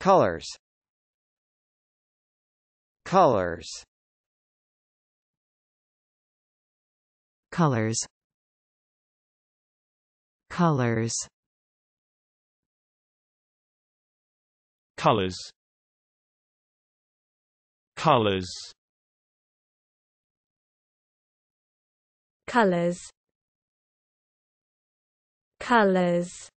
Colors Colors Colors Colors Colors Colors Colors Colors